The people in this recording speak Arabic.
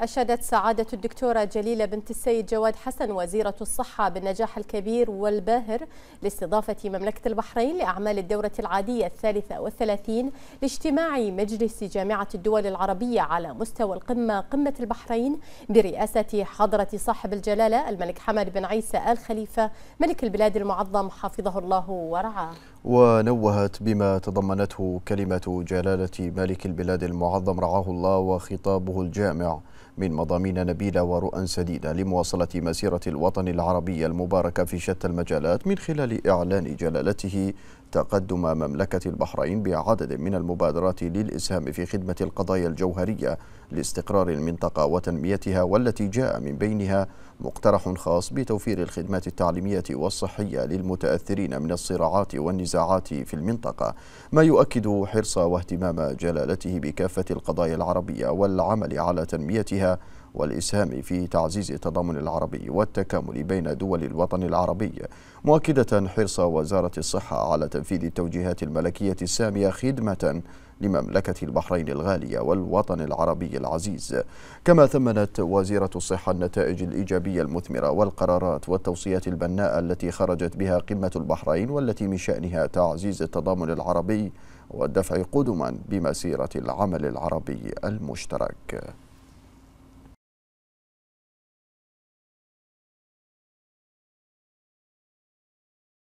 أشادت سعادة الدكتورة جليلة بنت السيد جواد حسن وزيرة الصحة بالنجاح الكبير والباهر لاستضافة مملكة البحرين لأعمال الدورة العادية الثالثة والثلاثين لاجتماع مجلس جامعة الدول العربية على مستوى القمة قمة البحرين برئاسة حضرة صاحب الجلالة الملك حمد بن عيسى آل خليفة ملك البلاد المعظم حفظه الله ورعاه ونوهت بما تضمنته كلمة جلالة ملك البلاد المعظم رعاه الله وخطابه الجامع من مضامين نبيلة ورؤى سديدة لمواصلة مسيرة الوطن العربي المباركة في شتى المجالات من خلال إعلان جلالته تقدم مملكة البحرين بعدد من المبادرات للإسهام في خدمة القضايا الجوهرية لاستقرار المنطقة وتنميتها والتي جاء من بينها مقترح خاص بتوفير الخدمات التعليمية والصحية للمتأثرين من الصراعات والنزاعات في المنطقة ما يؤكد حرص واهتمام جلالته بكافة القضايا العربية والعمل على تنميتها والإسهام في تعزيز التضامن العربي والتكامل بين دول الوطن العربي مؤكدة حرص وزارة الصحة على تنفيذ التوجيهات الملكية السامية خدمة لمملكة البحرين الغالية والوطن العربي العزيز كما ثمنت وزيرة الصحة النتائج الإيجابية المثمرة والقرارات والتوصيات البناءة التي خرجت بها قمة البحرين والتي من شأنها تعزيز التضامن العربي والدفع قدما بمسيرة العمل العربي المشترك